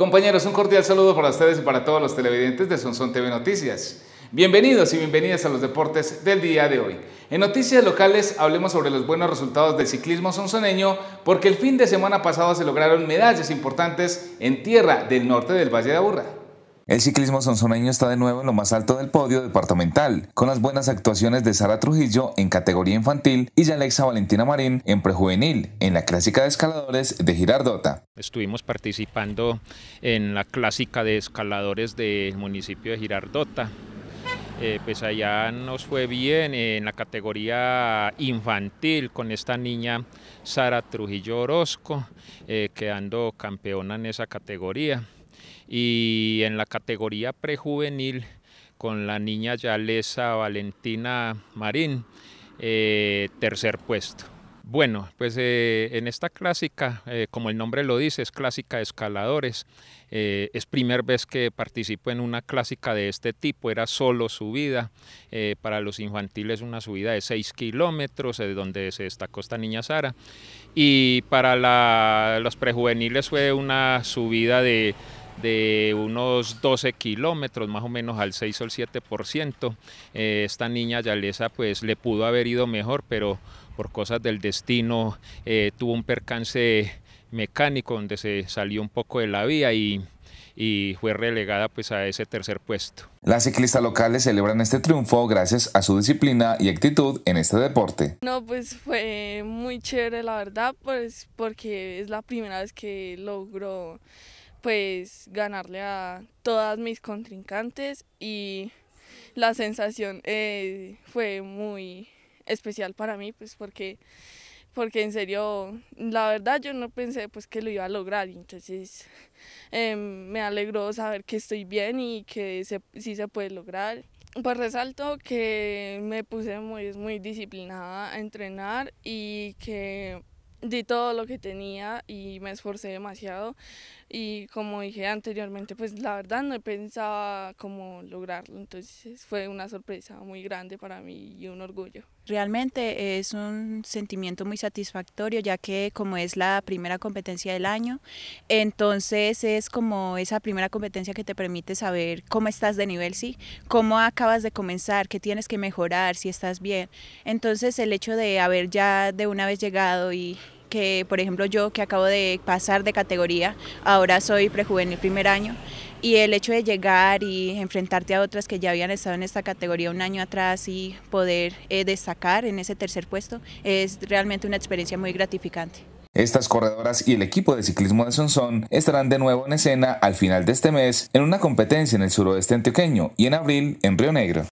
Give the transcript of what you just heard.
Compañeros, un cordial saludo para ustedes y para todos los televidentes de Sonson TV Noticias. Bienvenidos y bienvenidas a los deportes del día de hoy. En noticias locales hablemos sobre los buenos resultados del ciclismo sonsoneño porque el fin de semana pasado se lograron medallas importantes en tierra del norte del Valle de Aburra. El ciclismo sonsoneño está de nuevo en lo más alto del podio departamental, con las buenas actuaciones de Sara Trujillo en categoría infantil y Alexa Valentina Marín en prejuvenil, en la clásica de escaladores de Girardota. Estuvimos participando en la clásica de escaladores del municipio de Girardota. Eh, pues allá nos fue bien en la categoría infantil con esta niña Sara Trujillo Orozco, eh, quedando campeona en esa categoría. Y en la categoría prejuvenil, con la niña Yalesa Valentina Marín, eh, tercer puesto. Bueno, pues eh, en esta clásica, eh, como el nombre lo dice, es clásica de escaladores. es primera vez que participo en una clásica de este tipo, era solo subida. para los infantiles una subida de 6 kilómetros, donde se destacó esta niña Sara. Y para los prejuveniles fue una subida de de unos 12 kilómetros, más o menos al 6 o al 7%. ciento, eh, esta niña Yalesa pues le pudo haber ido mejor, pero por cosas del destino eh, tuvo un percance mecánico donde se salió un poco de la vía y fue relegada pues a ese tercer puesto. Las ciclistas locales celebran este triunfo gracias a su disciplina y actitud en este deporte. No, pues fue muy chévere la verdad, pues porque es la primera vez que logró pues ganarle a todas mis contrincantes y la sensación eh, fue muy especial para mí, pues porque, porque en serio, la verdad yo no pensé pues que lo iba a lograr, entonces em, me alegró saber que estoy bien y que se, sí se puede lograr. Pues resalto que me puse muy, muy disciplinada a entrenar y que di todo lo que tenía y me esforcé demasiado y como dije anteriormente pues la verdad no pensaba cómo lograrlo entonces fue una sorpresa muy grande para mí y un orgullo realmente es un sentimiento muy satisfactorio ya que como es la primera competencia del año entonces es como esa primera competencia que te permite saber cómo estás de nivel sí cómo acabas de comenzar qué tienes que mejorar si estás bien entonces el hecho de haber ya de una vez llegado y que por ejemplo yo que acabo de pasar de categoría, ahora soy prejuvenil primer año, y el hecho de llegar y enfrentarte a otras que ya habían estado en esta categoría un año atrás y poder eh, destacar en ese tercer puesto es realmente una experiencia muy gratificante. Estas corredoras y el equipo de ciclismo de Sonsón estarán de nuevo en escena al final de este mes en una competencia en el suroeste antioqueño y en abril en Río Negro.